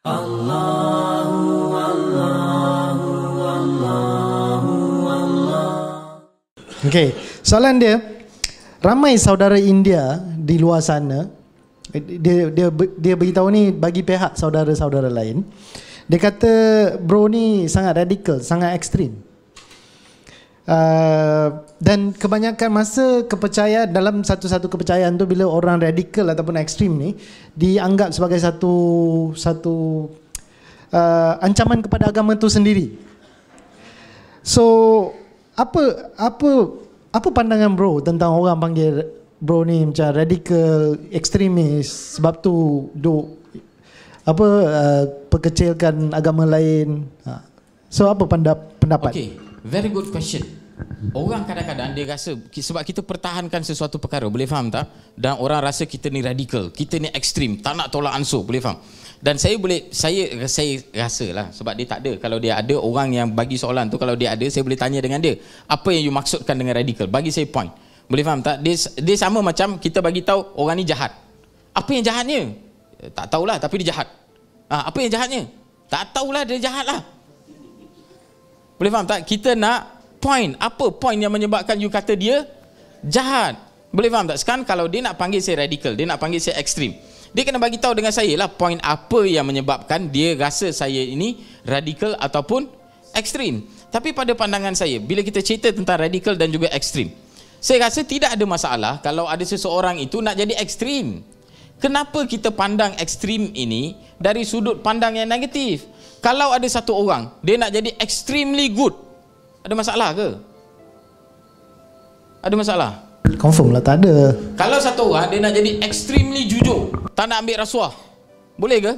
Allahu Okey, soalan dia ramai saudara India di luar sana dia dia dia beritahu ni bagi pihak saudara-saudara lain. Dia kata bro ni sangat radikal, sangat ekstrim. Uh, dan kebanyakan masa kepercayaan dalam satu-satu kepercayaan tu bila orang radikal ataupun ekstrem ni dianggap sebagai satu satu uh, ancaman kepada agama tu sendiri. So apa apa apa pandangan bro tentang orang panggil bro ni macam radikal ekstremis sebab tu do apa uh, perkecilkan agama lain. Ha. So apa pendapat? Okay, very good question. Orang kadang-kadang dia rasa sebab kita pertahankan sesuatu perkara, boleh faham tak? Dan orang rasa kita ni radikal, kita ni ekstrim, tak nak tolak ansur, boleh faham? Dan saya boleh saya saya rasa lah sebab dia tak ada. Kalau dia ada orang yang bagi soalan tu kalau dia ada, saya boleh tanya dengan dia. Apa yang you maksudkan dengan radikal? Bagi saya point. Boleh faham tak? Dia, dia sama macam kita bagi tahu orang ni jahat. Apa yang jahatnya? Tak tahulah tapi dia jahat. Ha, apa yang jahatnya? Tak tahulah dia jahat lah. Boleh faham tak? Kita nak point apa point yang menyebabkan you kata dia jahat boleh faham tak sekarang kalau dia nak panggil saya radical dia nak panggil saya ekstrim dia kena bagi tahu dengan saya lah point apa yang menyebabkan dia rasa saya ini radical ataupun ekstrim tapi pada pandangan saya bila kita cerita tentang radical dan juga ekstrim saya rasa tidak ada masalah kalau ada seseorang itu nak jadi ekstrim kenapa kita pandang ekstrim ini dari sudut pandang yang negatif kalau ada satu orang dia nak jadi extremely good ada masalah ke? Ada masalah? Confirm lah tak ada. Kalau satu orang dia nak jadi extremely jujur, tak nak ambil rasuah. Boleh ke?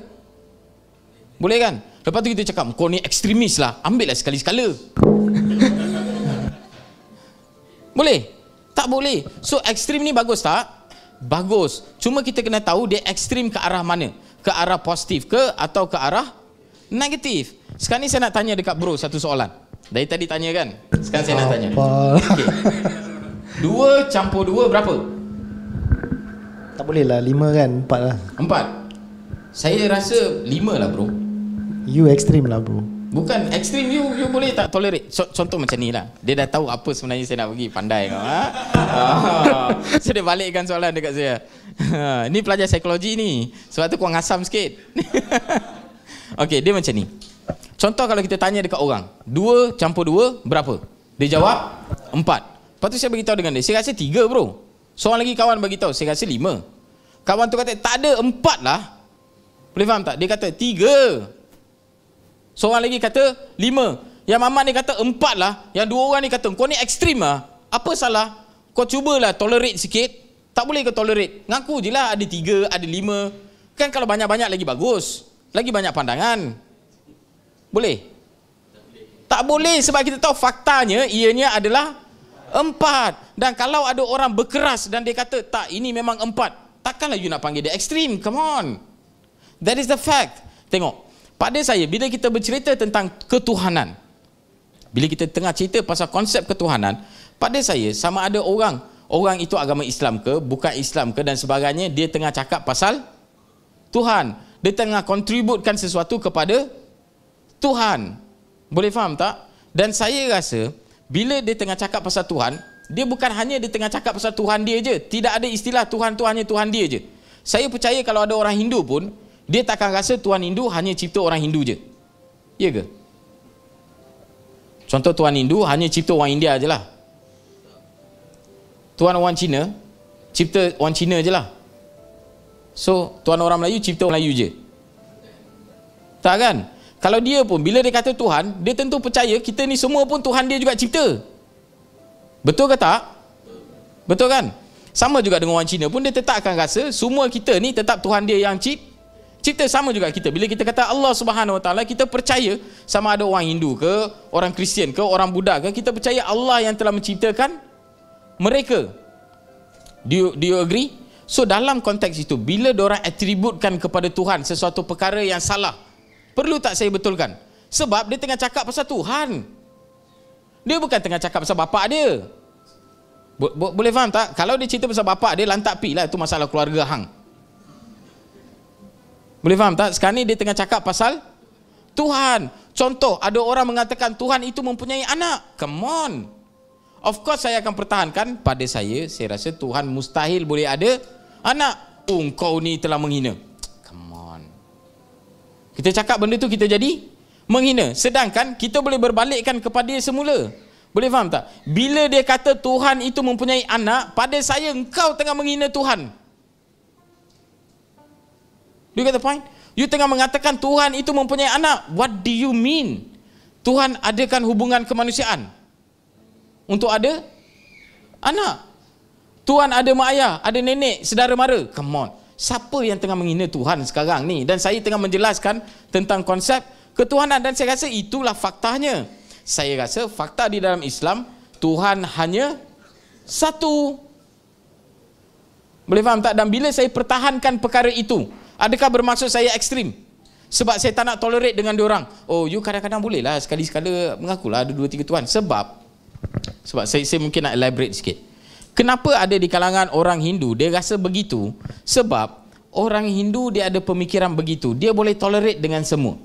Boleh kan? Lepas tu kita cakap, kau ni ekstremis lah. Ambil lah sekali-sekala. boleh? Tak boleh. So, ekstrim ni bagus tak? Bagus. Cuma kita kena tahu dia ekstrim ke arah mana. Ke arah positif ke atau ke arah negatif. Sekarang ni saya nak tanya dekat bro satu soalan. Dari tadi tanya kan Sekarang saya nak tanya Okey. okay. Dua campur dua berapa? Tak boleh lah lima kan empat lah Empat? Saya rasa lima lah bro You extreme lah bro Bukan Extreme you you boleh tak tolerate. So, contoh macam ni lah. Dia dah tahu apa sebenarnya saya nak pergi pandai kau. Ha? Oh. so balikkan soalan dekat saya. Ha, ni pelajar psikologi ni. Sebab tu kau ngasam sikit. Okey, dia macam ni. Contoh kalau kita tanya dekat orang, dua campur dua berapa? Dia jawab empat. Lepas tu saya beritahu dengan dia, saya rasa tiga bro. Seorang lagi kawan beritahu, saya rasa lima. Kawan tu kata, tak ada empat lah. Boleh faham tak? Dia kata tiga. Seorang lagi kata lima. Yang mama ni kata empat lah. Yang dua orang ni kata, kau ni ekstrim lah. Apa salah? Kau cubalah tolerate sikit. Tak boleh kau tolerate. Ngaku je lah ada tiga, ada 5. Kan kalau banyak-banyak lagi bagus. Lagi banyak pandangan. Boleh? Tak boleh sebab kita tahu faktanya ianya adalah empat. Dan kalau ada orang berkeras dan dia kata, tak ini memang empat. Takkanlah you nak panggil dia ekstrim. Come on. That is the fact. Tengok. Pada saya, bila kita bercerita tentang ketuhanan. Bila kita tengah cerita pasal konsep ketuhanan. Pada saya, sama ada orang. Orang itu agama Islam ke, bukan Islam ke dan sebagainya. Dia tengah cakap pasal Tuhan. Dia tengah kontributkan sesuatu kepada Tuhan. Boleh faham tak? Dan saya rasa bila dia tengah cakap pasal Tuhan, dia bukan hanya dia tengah cakap pasal Tuhan dia je. Tidak ada istilah Tuhan tu hanya Tuhan dia je. Saya percaya kalau ada orang Hindu pun, dia takkan rasa Tuhan Hindu hanya cipta orang Hindu je. Ya ke? Contoh Tuhan Hindu hanya cipta orang India je lah. Tuhan orang Cina, cipta orang Cina je lah. So, Tuhan orang Melayu cipta orang Melayu je. Tak kan? Kalau dia pun bila dia kata Tuhan, dia tentu percaya kita ni semua pun Tuhan dia juga cipta. Betul ke tak? Betul kan? Sama juga dengan orang Cina pun dia tetap akan rasa semua kita ni tetap Tuhan dia yang cipta. Cipta sama juga kita. Bila kita kata Allah Subhanahu Wa Taala, kita percaya sama ada orang Hindu ke, orang Kristian ke, orang Buddha ke, kita percaya Allah yang telah menciptakan mereka. Do you, do you agree? So dalam konteks itu, bila diorang atributkan kepada Tuhan sesuatu perkara yang salah, Perlu tak saya betulkan? Sebab dia tengah cakap pasal Tuhan. Dia bukan tengah cakap pasal bapa dia. Boleh faham tak? Kalau dia cerita pasal bapak dia, lantak pi lah. Itu masalah keluarga hang. Boleh faham tak? Sekarang ni dia tengah cakap pasal Tuhan. Contoh, ada orang mengatakan Tuhan itu mempunyai anak. Come on. Of course saya akan pertahankan pada saya, saya rasa Tuhan mustahil boleh ada anak. Engkau oh, ni telah menghina. Kita cakap benda tu kita jadi menghina. Sedangkan kita boleh berbalikkan kepada dia semula. Boleh faham tak? Bila dia kata Tuhan itu mempunyai anak, pada saya engkau tengah menghina Tuhan. Do you get the point? You tengah mengatakan Tuhan itu mempunyai anak. What do you mean? Tuhan adakan hubungan kemanusiaan? Untuk ada? Anak. Tuhan ada mak ayah, ada nenek, sedara mara. Come on siapa yang tengah menghina Tuhan sekarang ni dan saya tengah menjelaskan tentang konsep ketuhanan dan saya rasa itulah faktanya saya rasa fakta di dalam Islam Tuhan hanya satu boleh faham tak? Dan bila saya pertahankan perkara itu, adakah bermaksud saya ekstrim? Sebab saya tak nak tolerate dengan orang. Oh, you kadang-kadang bolehlah sekali-sekala mengakulah ada dua tiga Tuhan. Sebab, sebab saya, saya mungkin nak elaborate sikit kenapa ada di kalangan orang Hindu dia rasa begitu sebab orang Hindu dia ada pemikiran begitu dia boleh tolerate dengan semua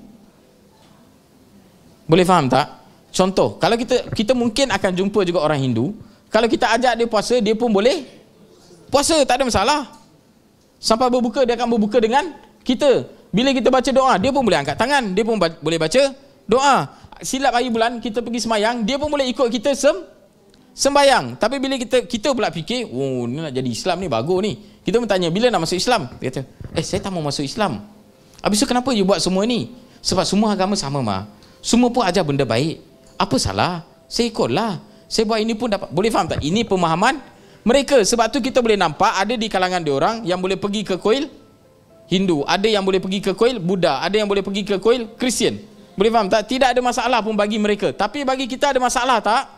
boleh faham tak contoh kalau kita kita mungkin akan jumpa juga orang Hindu kalau kita ajak dia puasa dia pun boleh puasa tak ada masalah sampai berbuka dia akan berbuka dengan kita bila kita baca doa dia pun boleh angkat tangan dia pun boleh baca doa silap hari bulan kita pergi semayang dia pun boleh ikut kita sem sembayang. Tapi bila kita kita pula fikir, oh ni nak jadi Islam ni bagus ni. Kita pun tanya, bila nak masuk Islam? Dia kata, eh saya tak mau masuk Islam. Habis tu kenapa you buat semua ni? Sebab semua agama sama mah. Semua pun ajar benda baik. Apa salah? Saya ikut Saya buat ini pun dapat. Boleh faham tak? Ini pemahaman mereka. Sebab tu kita boleh nampak ada di kalangan dia orang yang boleh pergi ke kuil Hindu. Ada yang boleh pergi ke kuil Buddha. Ada yang boleh pergi ke kuil Kristian. Boleh faham tak? Tidak ada masalah pun bagi mereka. Tapi bagi kita ada masalah Tak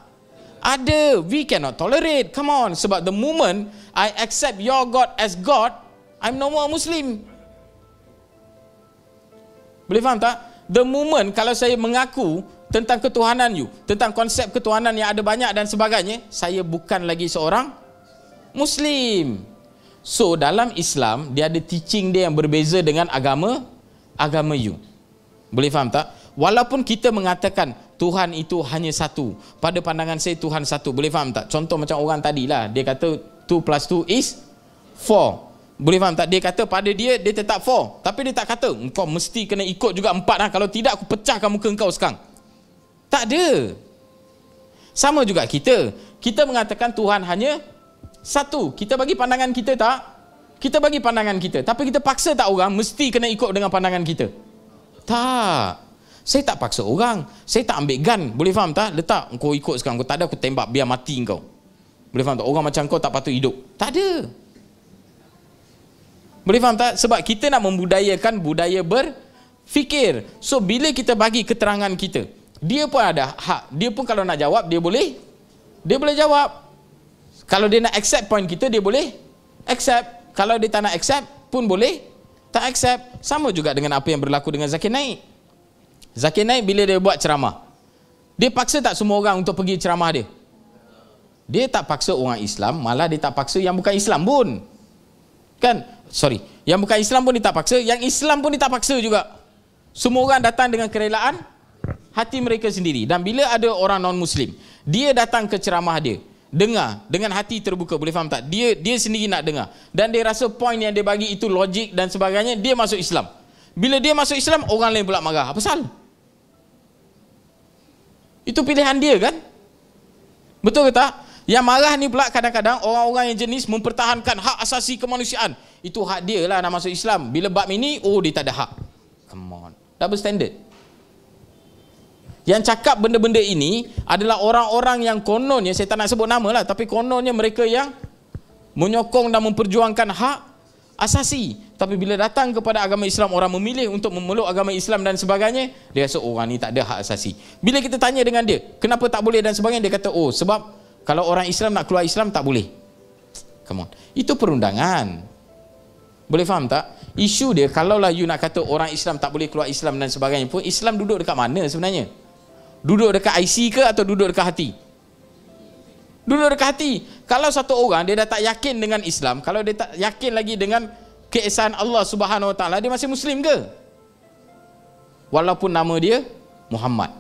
ada we cannot tolerate come on sebab the moment i accept your god as god i'm no more muslim boleh faham tak the moment kalau saya mengaku tentang ketuhanan you tentang konsep ketuhanan yang ada banyak dan sebagainya saya bukan lagi seorang muslim so dalam islam dia ada teaching dia yang berbeza dengan agama agama you boleh faham tak walaupun kita mengatakan Tuhan itu hanya satu. Pada pandangan saya Tuhan satu. Boleh faham tak? Contoh macam orang tadi lah. Dia kata 2 plus 2 is 4. Boleh faham tak? Dia kata pada dia, dia tetap 4. Tapi dia tak kata, kau mesti kena ikut juga 4 lah. Kalau tidak, aku pecahkan muka kau sekarang. Tak ada. Sama juga kita. Kita mengatakan Tuhan hanya satu. Kita bagi pandangan kita tak? Kita bagi pandangan kita. Tapi kita paksa tak orang mesti kena ikut dengan pandangan kita? Tak. Saya tak paksa orang. Saya tak ambil gun. Boleh faham tak? Letak. Kau ikut sekarang. Kau tak ada aku tembak. Biar mati kau. Boleh faham tak? Orang macam kau tak patut hidup. Tak ada. Boleh faham tak? Sebab kita nak membudayakan budaya berfikir. So bila kita bagi keterangan kita. Dia pun ada hak. Dia pun kalau nak jawab dia boleh. Dia boleh jawab. Kalau dia nak accept point kita dia boleh. Accept. Kalau dia tak nak accept pun boleh. Tak accept. Sama juga dengan apa yang berlaku dengan Zakir Naik. Zakir Naik bila dia buat ceramah Dia paksa tak semua orang untuk pergi ceramah dia Dia tak paksa orang Islam Malah dia tak paksa yang bukan Islam pun Kan? Sorry Yang bukan Islam pun dia tak paksa Yang Islam pun dia tak paksa juga Semua orang datang dengan kerelaan Hati mereka sendiri Dan bila ada orang non-Muslim Dia datang ke ceramah dia Dengar dengan hati terbuka Boleh faham tak? Dia dia sendiri nak dengar Dan dia rasa point yang dia bagi itu logik dan sebagainya Dia masuk Islam bila dia masuk Islam, orang lain pula marah. Apa salah? Itu pilihan dia kan? Betul ke tak? Yang marah ni pula kadang-kadang orang-orang yang jenis mempertahankan hak asasi kemanusiaan. Itu hak dia lah nak masuk Islam. Bila bab ini, oh dia tak ada hak. Come on. Double standard. Yang cakap benda-benda ini adalah orang-orang yang kononnya, saya tak nak sebut nama lah, tapi kononnya mereka yang menyokong dan memperjuangkan hak asasi. Tapi bila datang kepada agama Islam, orang memilih untuk memeluk agama Islam dan sebagainya, dia rasa oh, orang ni tak ada hak asasi. Bila kita tanya dengan dia, kenapa tak boleh dan sebagainya, dia kata, oh sebab kalau orang Islam nak keluar Islam, tak boleh. Come on. Itu perundangan. Boleh faham tak? Isu dia, kalaulah you nak kata orang Islam tak boleh keluar Islam dan sebagainya pun, Islam duduk dekat mana sebenarnya? Duduk dekat IC ke atau duduk dekat hati? Duduk dekat hati kalau satu orang dia dah tak yakin dengan Islam, kalau dia tak yakin lagi dengan keesaan Allah Subhanahu Wa Taala, dia masih muslim ke? Walaupun nama dia Muhammad.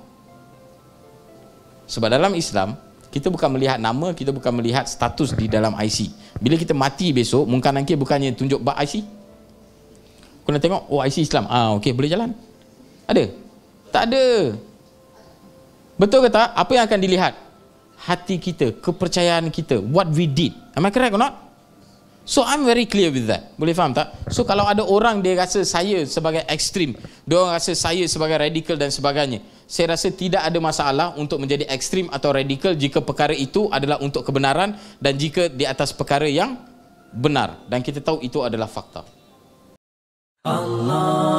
Sebab dalam Islam, kita bukan melihat nama, kita bukan melihat status di dalam IC. Bila kita mati besok, mungkin nanti bukannya tunjuk bak IC. Kau nak tengok, oh IC Islam. Ah, okey, boleh jalan. Ada? Tak ada. Betul ke tak? Apa yang akan dilihat? hati kita, kepercayaan kita, what we did. Am I correct or not? So I'm very clear with that. Boleh faham tak? So kalau ada orang dia rasa saya sebagai ekstrim, dia orang rasa saya sebagai radikal dan sebagainya. Saya rasa tidak ada masalah untuk menjadi ekstrim atau radikal jika perkara itu adalah untuk kebenaran dan jika di atas perkara yang benar dan kita tahu itu adalah fakta. Allah